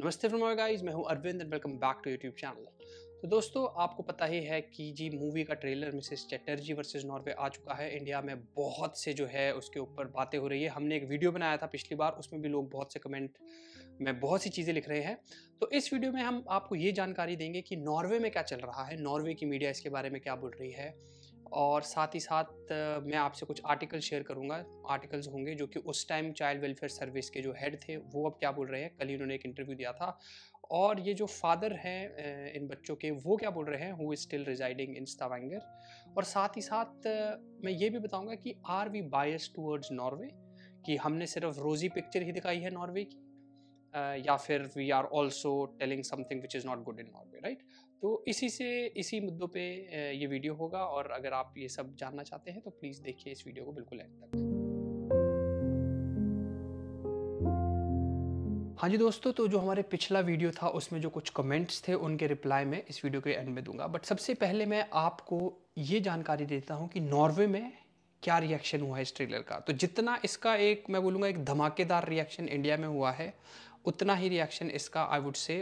नमस्ते from guys मैं हूं Arvind and welcome back to YouTube channel तो दोस्तों आपको पता ही है कि जी मूवी का trailer Mrs Chatterjee versus Norway आ चुका है इंडिया में बहुत से जो है उसके ऊपर बातें हो रही है हमने एक वीडियो बनाया था पिछली बार उसमें भी लोग बहुत से कमेंट में बहुत सी चीज़ें लिख रहे हैं तो इस वीडियो में हम आपको ये जानकारी देंगे कि नॉर्वे में क्या चल रहा है नॉर्वे की मीडिया इसके बारे में क्या बोल रही है और साथ ही साथ मैं आपसे कुछ आर्टिकल शेयर करूंगा आर्टिकल्स होंगे जो कि उस टाइम चाइल्ड वेलफेयर सर्विस के जो हेड थे वो अब क्या बोल रहे हैं कल ही उन्होंने एक इंटरव्यू दिया था और ये जो फादर हैं इन बच्चों के वो क्या बोल रहे हैं who is still residing in Stavanger और साथ ही साथ मैं ये भी बताऊँगा कि are we bias towards Norway कि हमने सिर्फ रोज़ी पिक्चर ही दिखाई है नॉर्वे की Uh, या फिर we are also telling something which is not good in Norway right तो इसी से इसी मुद्दों पे uh, ये वीडियो होगा और अगर आप ये सब जानना चाहते हैं तो प्लीज़ देखिए इस वीडियो को बिल्कुल एंड तक हाँ जी दोस्तों तो जो हमारे पिछला वीडियो था उसमें जो कुछ कमेंट्स थे उनके रिप्लाई में इस वीडियो के एंड में दूंगा बट सबसे पहले मैं आपको ये जानकारी देता हूँ कि नॉर्वे में क्या रिएक्शन हुआ है इस ट्रेलर का तो जितना इसका एक मैं बोलूँगा एक धमाकेदार रिएक्शन इंडिया में हुआ है उतना ही रिएक्शन इसका आई वुड से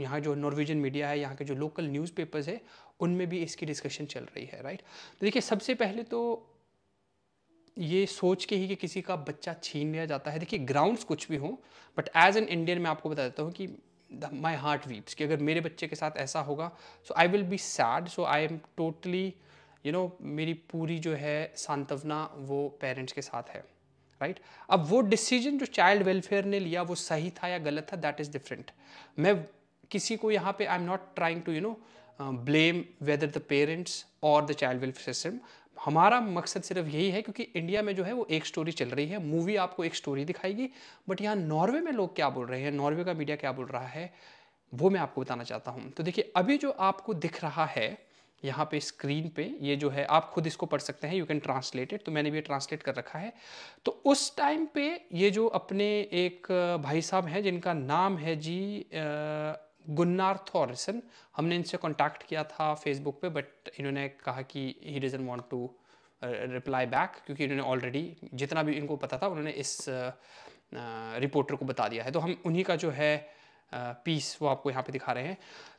यहाँ जो नॉर्वेजियन मीडिया है यहाँ के जो लोकल न्यूज़पेपर्स है उनमें भी इसकी डिस्कशन चल रही है राइट तो देखिए सबसे पहले तो ये सोच के ही कि किसी का बच्चा छीन लिया जाता है देखिए ग्राउंड्स कुछ भी हों बट एज एन इंडियन मैं आपको बता देता हूँ कि माई हार्ट वीप्स कि अगर मेरे बच्चे के साथ ऐसा होगा so I will be sad so I am totally you know मेरी पूरी जो है सांत्वना वो पेरेंट्स के साथ है राइट right? अब वो डिसीजन जो चाइल्ड वेलफेयर ने लिया वो सही था या गलत था दैट इज़ डिफरेंट मैं किसी को यहाँ पे I am not trying to you know blame whether the parents और द चाइल्ड वेलफेयर सिस्टम हमारा मकसद सिर्फ यही है क्योंकि इंडिया में जो है वो एक स्टोरी चल रही है मूवी आपको एक स्टोरी दिखाएगी बट यहाँ नॉर्वे में लोग क्या बोल रहे हैं नॉर्वे का मीडिया क्या बोल रहा है वो मैं आपको बताना चाहता हूँ तो देखिए अभी जो आपको दिख रहा है यहाँ पे स्क्रीन पे ये जो है आप खुद इसको पढ़ सकते हैं यू कैन ट्रांसलेट इट तो मैंने भी ये ट्रांसलेट कर रखा है तो उस टाइम पे ये जो अपने एक भाई साहब हैं जिनका नाम है जी गुन्नार थॉरसन हमने इनसे कांटेक्ट किया था फेसबुक पे बट इन्होंने कहा कि he doesn't want to reply back क्योंकि इन्होंने ऑलरेडी जितना भी इनको पता था उन्होंने इस रिपोर्टर को बता दिया है तो हम उन्हीं का जो है पीस वो आपको यहाँ पे दिखा रहे हैं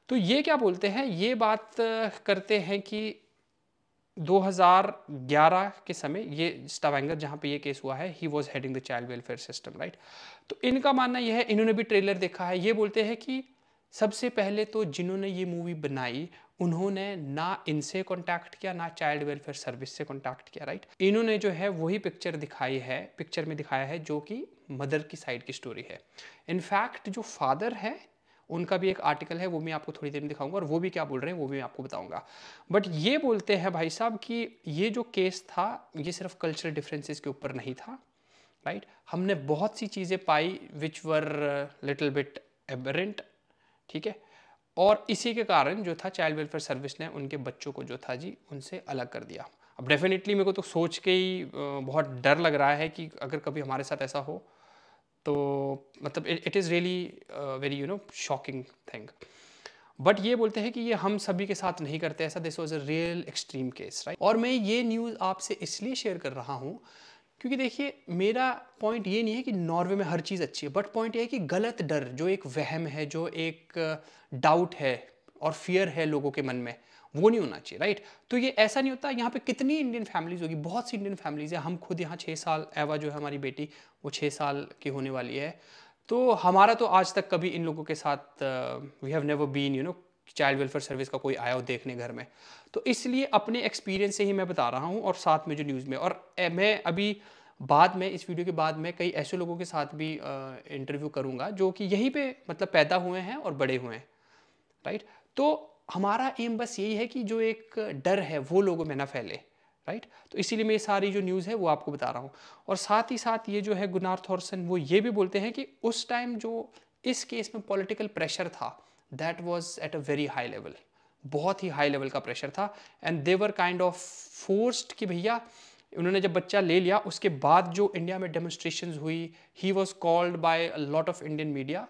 तो ये क्या बोलते हैं ये बात करते हैं कि 2011 के समय ये स्टावेंगर जहाँ पे ये केस हुआ है he was heading the child welfare system right तो इनका मानना यह है इन्होंने भी ट्रेलर देखा है ये बोलते हैं कि सबसे पहले तो जिन्होंने ये मूवी बनाई उन्होंने ना इनसे कांटेक्ट किया ना चाइल्ड वेलफेयर सर्विस से कांटेक्ट किया राइट इन्होंने जो है वही पिक्चर दिखाई है पिक्चर में दिखाया है जो कि मदर की साइड की स्टोरी है इनफैक्ट जो फादर है उनका भी एक आर्टिकल है वो मैं आपको थोड़ी देर में दिखाऊंगा और वो भी क्या बोल रहे हैं वो भी मैं आपको बताऊंगा बट ये बोलते हैं भाई साहब कि ये जो केस था ये सिर्फ कल्चरल डिफरेंसेस के ऊपर नहीं था राइट right? हमने बहुत सी चीज़ें पाई which were little bit aberrant ठीक है और इसी के कारण जो था चाइल्ड वेलफेयर सर्विस ने उनके बच्चों को जो था जी उनसे अलग कर दिया अब डेफिनेटली मेरे को तो सोच के ही बहुत डर लग रहा है कि अगर कभी हमारे साथ ऐसा हो तो मतलब it is really very you know shocking thing but ये बोलते हैं कि ये हम सभी के साथ नहीं करते ऐसा this was a real extreme case right और मैं ये न्यूज़ आपसे इसलिए शेयर कर रहा हूँ क्योंकि देखिए मेरा पॉइंट ये नहीं है कि नॉर्वे में हर चीज़ अच्छी है बट पॉइंट ये है कि गलत डर जो एक वहम है जो एक डाउट है और फियर है लोगों के मन में वो नहीं होना चाहिए राइट तो ये ऐसा नहीं होता यहाँ पे कितनी इंडियन फैमिलीज होगी बहुत सी इंडियन फैमिलीज है हम खुद यहाँ छः साल एवा जो है हमारी बेटी वो छः साल की होने वाली है तो हमारा तो आज तक कभी इन लोगों के साथ we have never been you know child welfare service का कोई आया हो देखने घर में तो इसलिए अपने एक्सपीरियंस से ही मैं बता रहा हूँ और साथ में जो न्यूज़ में और मैं अभी बाद में इस वीडियो के बाद में कई ऐसे लोगों के साथ भी इंटरव्यू करूँगा जो कि यहीं पे मतलब पैदा हुए हैं और बड़े हुए हैं राइट तो हमारा एम बस यही है कि जो एक डर है वो लोगों में ना फैले राइट तो इसीलिए मैं ये सारी जो न्यूज़ है वो आपको बता रहा हूँ और साथ ही साथ ये जो है गुनार थॉर्सन वो ये भी बोलते हैं कि उस टाइम जो इस केस में पॉलिटिकल प्रेशर था that was at a very high level बहुत ही हाई लेवल का प्रेशर था and they were kind of forced कि भैया उन्होंने जब बच्चा ले लिया उसके बाद जो इंडिया में डेमोस्ट्रेशन हुई he was called by lot of Indian media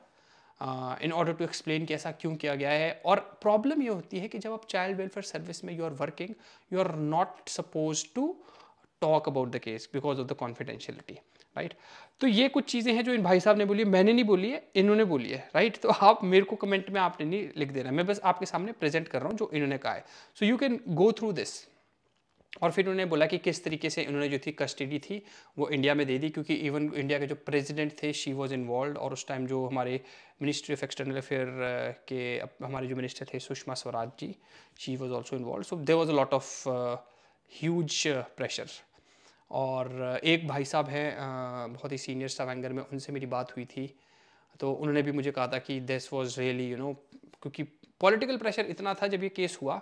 in order to explain कि ऐसा क्यों किया गया है और प्रॉब्लम ये होती है कि जब आप चाइल्ड वेलफेयर सर्विस में you are working you are not suppose to talk about the case because of the confidentiality right तो ये कुछ चीज़ें हैं जो इन भाई साहब ने बोली मैंने नहीं बोली है इन्होंने बोली है राइट तो आप मेरे को कमेंट में आपने नहीं लिख देना मैं बस आपके सामने प्रेजेंट कर रहा हूँ जो इन्होंने कहा है so you can go through this और फिर उन्होंने बोला कि किस तरीके से उन्होंने जो थी कस्टडी थी वो इंडिया में दे दी क्योंकि इवन इंडिया के जो प्रेसिडेंट थे शी वाज इन्वॉल्व और उस टाइम जो हमारे मिनिस्ट्री ऑफ एक्सटर्नल अफेयर के हमारे जो मिनिस्टर थे Sushma Swaraj ji she was also involve so there was a lot of huge pressure और एक भाई साहब हैं बहुत ही सीनियर सावेंगर में उनसे मेरी बात हुई थी तो उन्होंने भी मुझे कहा था कि this was really you know क्योंकि पॉलिटिकल प्रेशर इतना था जब ये केस हुआ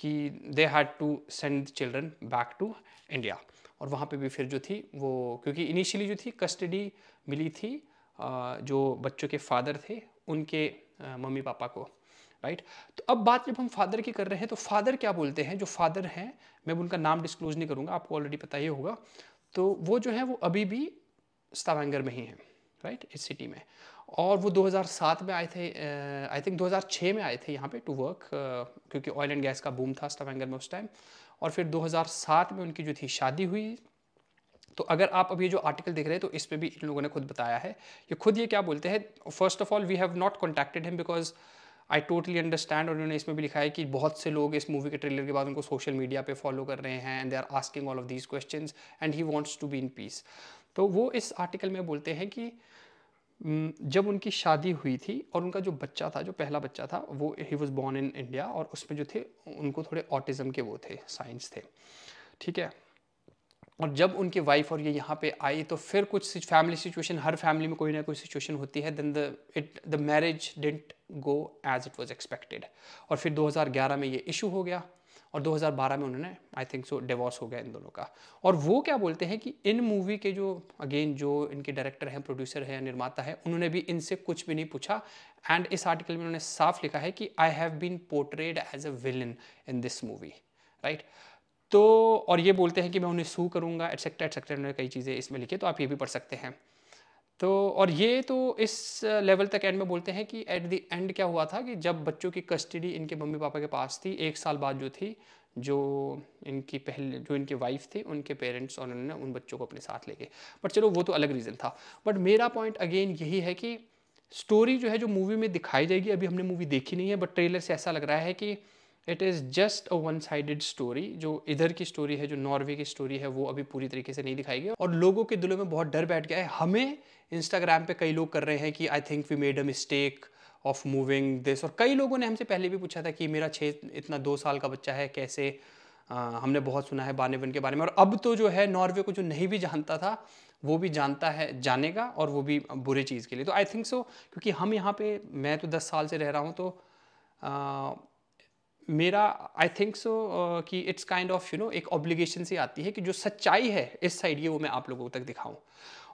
कि they had to send children back to India और वहाँ पे भी फिर जो थी वो क्योंकि इनिशियली जो थी कस्टडी मिली थी जो बच्चों के फादर थे उनके मम्मी पापा को राइट तो अब बात जब हम फादर की कर रहे हैं तो फादर क्या बोलते हैं जो फादर हैं मैं उनका नाम डिस्क्लोज नहीं करूँगा आपको ऑलरेडी पता ही होगा तो वो जो है वो अभी भी स्तावेंगर में ही हैं राइट इस सिटी में और वो 2007 में आए थे आई थिंक 2006 में आए थे यहाँ पे टू वर्क क्योंकि ऑयल एंड गैस का बूम था स्टवेंगर में उस टाइम और फिर 2007 में उनकी जो थी शादी हुई तो अगर आप अभी जो आर्टिकल देख रहे हैं तो इस पर भी इन लोगों ने खुद बताया है ये खुद ये क्या बोलते हैं first of all we have not contacted him because I totally understand और उन्होंने इसमें भी लिखा है कि बहुत से लोग इस मूवी के ट्रेलर के बाद उनको सोशल मीडिया पे फॉलो कर रहे हैं and they are asking all of these question and he wants to be in peace तो वो इस आर्टिकल में बोलते हैं कि uh, जब उनकी शादी हुई थी और उनका जो बच्चा था जो पहला बच्चा था वो he was born in India और उसमें जो थे उनको थोड़े ऑटिज़म के वो थे साइंस थे ठीक है और जब उनकी वाइफ और ये यहाँ पे आई तो फिर कुछ फैमिली सिचुएशन हर फैमिली में कोई ना कोई सिचुएशन होती है then the it the marriage didn't go as it was expected और फिर 2011 में ये इशू हो गया और 2012 में उन्होंने आई थिंक सो डिवोर्स हो गया इन दोनों का और वो क्या बोलते हैं कि इन मूवी के जो अगेन जो इनके डायरेक्टर हैं प्रोड्यूसर हैं निर्माता है उन्होंने भी इनसे कुछ भी नहीं पूछा एंड इस आर्टिकल में उन्होंने साफ लिखा है कि I have been portrayed as a villain in this movie right तो और ये बोलते हैं कि मैं उन्हें सू करूंगा एटसेट्रा एटसेट्रा उन्होंने कई चीज़ें इसमें लिखी तो आप ये भी पढ़ सकते हैं तो और ये तो इस लेवल तक एंड में बोलते हैं कि एट द एंड क्या हुआ था कि जब बच्चों की कस्टडी इनके मम्मी पापा के पास थी एक साल बाद जो थी जो इनकी पहले जो इनकी वाइफ थे उनके पेरेंट्स और उन्होंने उन बच्चों को अपने साथ ले गए बट चलो वो तो अलग रीज़न था बट मेरा पॉइंट अगेन यही है कि स्टोरी जो है जो मूवी में दिखाई जाएगी अभी हमने मूवी देखी नहीं है बट ट्रेलर से ऐसा लग रहा है कि it is just a one sided story जो इधर की स्टोरी है जो नॉर्वे की स्टोरी है वो अभी पूरी तरीके से नहीं दिखाई गई और लोगों के दिलों में बहुत डर बैठ गया है हमें इंस्टाग्राम पे कई लोग कर रहे हैं कि I think we made a mistake of moving this और कई लोगों ने हमसे पहले भी पूछा था कि मेरा छः इतना दो साल का बच्चा है कैसे आ, हमने बहुत सुना है बानेवन के बारे में और अब तो जो है नॉर्वे को जो नहीं भी जानता था वो भी जानता है जानेगा और वो भी बुरे चीज़ के लिए तो आई थिंक सो क्योंकि हम यहाँ पे मैं तो दस साल से रह रहा हूँ तो आ, मेरा आई थिंक सो कि it's kind of you know एक ऑब्लिगेशन से आती है कि जो सच्चाई है इस साइड ये वो मैं आप लोगों तक दिखाऊं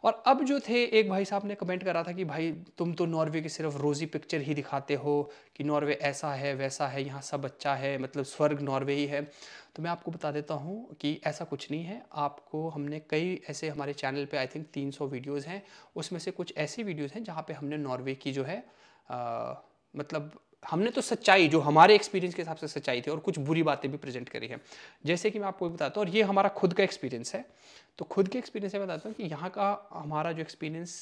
और अब जो थे एक भाई साहब ने कमेंट करा था कि भाई तुम तो नॉर्वे की सिर्फ रोज़ी पिक्चर ही दिखाते हो कि नॉर्वे ऐसा है वैसा है यहाँ सब अच्छा है मतलब स्वर्ग नॉर्वे ही है तो मैं आपको बता देता हूँ कि ऐसा कुछ नहीं है आपको हमने कई ऐसे हमारे चैनल पे आई थिंक 300 वीडियोज़ हैं उसमें से कुछ ऐसी वीडियोज़ हैं जहाँ पे हमने नॉर्वे की जो है आ, मतलब हमने तो सच्चाई जो हमारे एक्सपीरियंस के हिसाब से सच्चाई थी और कुछ बुरी बातें भी प्रेजेंट करी है जैसे कि मैं आपको बताता हूँ और ये हमारा खुद का एक्सपीरियंस है तो खुद के एक्सपीरियंस से बताता हूँ कि यहाँ का हमारा जो एक्सपीरियंस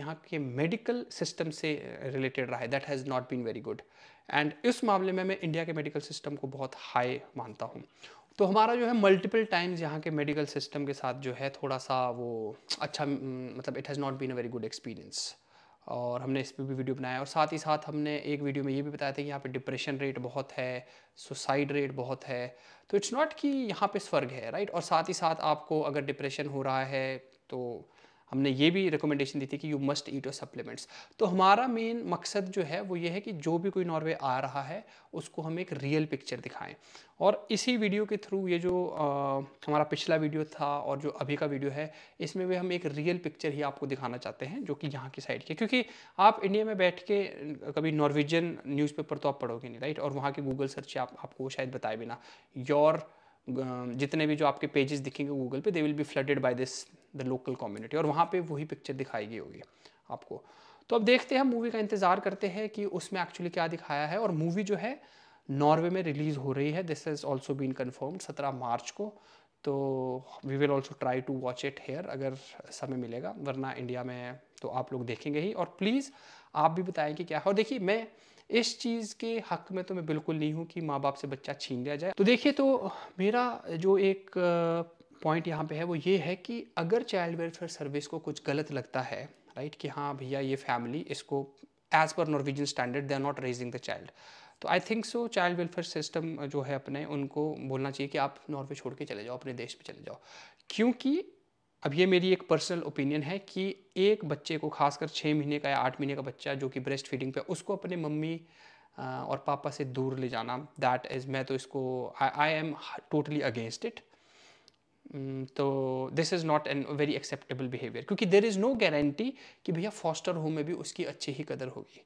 यहाँ के मेडिकल सिस्टम से रिलेटेड रहा है that has not been very good and इस मामले में मैं इंडिया के मेडिकल सिस्टम को बहुत हाई मानता हूँ तो हमारा जो है मल्टीपल टाइम्स यहाँ के मेडिकल सिस्टम के साथ जो है थोड़ा सा वो अच्छा मतलब it has not been a very good experience और हमने इस पर भी वीडियो बनाया और साथ ही साथ हमने एक वीडियो में ये भी बताया था कि यहाँ पे डिप्रेशन रेट बहुत है सुसाइड रेट बहुत है तो इट्स नॉट कि यहाँ पे स्वर्ग है राइट और साथ ही साथ आपको अगर डिप्रेशन हो रहा है तो हमने ये भी रिकमेंडेशन दी थी कि you must eat your supplements तो हमारा मेन मकसद जो है वो ये है कि जो भी कोई नॉर्वे आ रहा है उसको हम एक रियल पिक्चर दिखाएं और इसी वीडियो के थ्रू ये जो आ, हमारा पिछला वीडियो था और जो अभी का वीडियो है इसमें भी हम एक रियल पिक्चर ही आपको दिखाना चाहते हैं जो कि यहाँ की साइड की क्योंकि आप इंडिया में बैठ के कभी नॉर्वेजियन न्यूज़पेपर तो आप पढ़ोगे नहीं राइट और वहाँ के गूगल सर्च आप आपको शायद बताए बिना योर जितने भी जो आपके पेजेस दिखेंगे गूगल पे they will be flooded by this the local community और वहाँ पे वही पिक्चर दिखाई गई होगी आपको तो अब देखते हैं मूवी का इंतज़ार करते हैं कि उसमें एक्चुअली क्या दिखाया है और मूवी जो है नॉर्वे में रिलीज़ हो रही है this is also been confirm सत्रह मार्च को तो we will also try to watch it here अगर समय मिलेगा वरना इंडिया में तो आप लोग देखेंगे ही और प्लीज़ आप भी बताएं कि क्या है और देखिए मैं इस चीज़ के हक में तो मैं बिल्कुल नहीं हूँ कि माँ बाप से बच्चा छीन लिया जाए तो देखिए तो मेरा जो एक पॉइंट यहाँ पे है वो ये है कि अगर चाइल्ड वेलफेयर सर्विस को कुछ गलत लगता है राइट कि हाँ भैया ये फैमिली इसको as per Norwegian standard they are not raising the child तो I think so child welfare system जो है अपने उनको बोलना चाहिए कि आप नॉर्वे छोड़ के चले जाओ अपने देश पर चले जाओ क्योंकि अब ये मेरी एक पर्सनल ओपिनियन है कि एक बच्चे को खासकर छः महीने का या आठ महीने का बच्चा जो कि ब्रेस्ट फीडिंग पे उसको अपने मम्मी और पापा से दूर ले जाना दैट इज़ मैं तो इसको I I am totally against it Mm, तो this is not an very acceptable behaviour क्योंकि देर इज़ नो गारंटी कि भैया फॉस्टर होम में भी उसकी अच्छी ही कदर होगी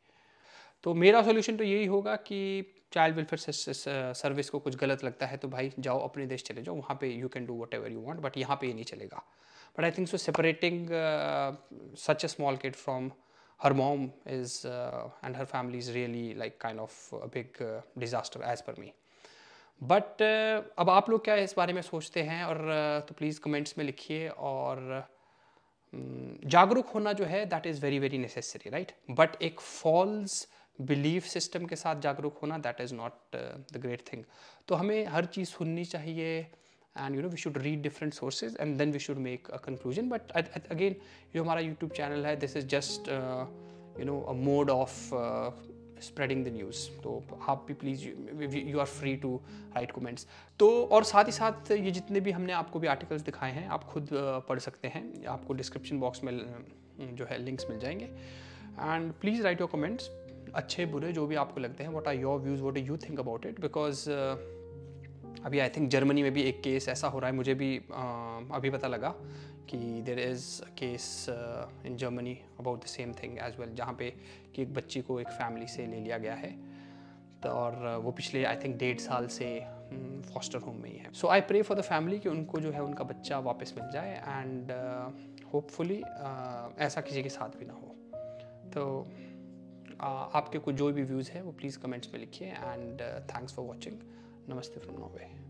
तो मेरा सोल्यूशन तो यही होगा कि चाइल्ड वेलफेयर सर्विस को कुछ गलत लगता है तो भाई जाओ अपने देश चले जाओ वहाँ पे you can do whatever you want but यहाँ पे ये नहीं चलेगा but I think so separating such a small kid from her mom is and her family is really like kind of a big disaster as per me but uh, अब आप लोग क्या इस बारे में सोचते हैं और uh, तो प्लीज़ कमेंट्स में लिखिए और um, जागरूक होना जो है that is very very necessary right but एक फॉल्स बिलीफ सिस्टम के साथ जागरूक होना that is not the great thing तो हमें हर चीज़ सुननी चाहिए and you know we should read different sources and then we should make a conclusion but again जो हमारा यूट्यूब चैनल है this is just you know a mode of spreading the news तो आप भी please you are free to write comments तो और साथ ही साथ ये जितने भी हमने आपको भी आर्टिकल्स दिखाए हैं आप खुद पढ़ सकते हैं आपको डिस्क्रिप्शन बॉक्स में जो है लिंक्स मिल जाएंगे and please write your comments अच्छे बुरे जो भी आपको लगते हैं what are your views what you think about it because अभी आई थिंक जर्मनी में भी एक केस ऐसा हो रहा है मुझे भी uh, अभी पता लगा कि there is case in Germany about the same thing as well जहाँ पे कि एक बच्ची को एक फैमिली से ले लिया गया है तो और uh, वो पिछले आई थिंक डेढ़ साल से फॉस्टर mm, होम में ही है so I pray for the family कि उनको जो है उनका बच्चा वापस मिल जाए एंड होपफुली uh, uh, ऐसा किसी के साथ भी ना हो तो uh, आपके कुछ जो भी व्यूज़ है वो प्लीज़ कमेंट्स में लिखिए एंड थैंक्स फॉर वॉचिंग नमस्ते फ्रॉम नॉर्वे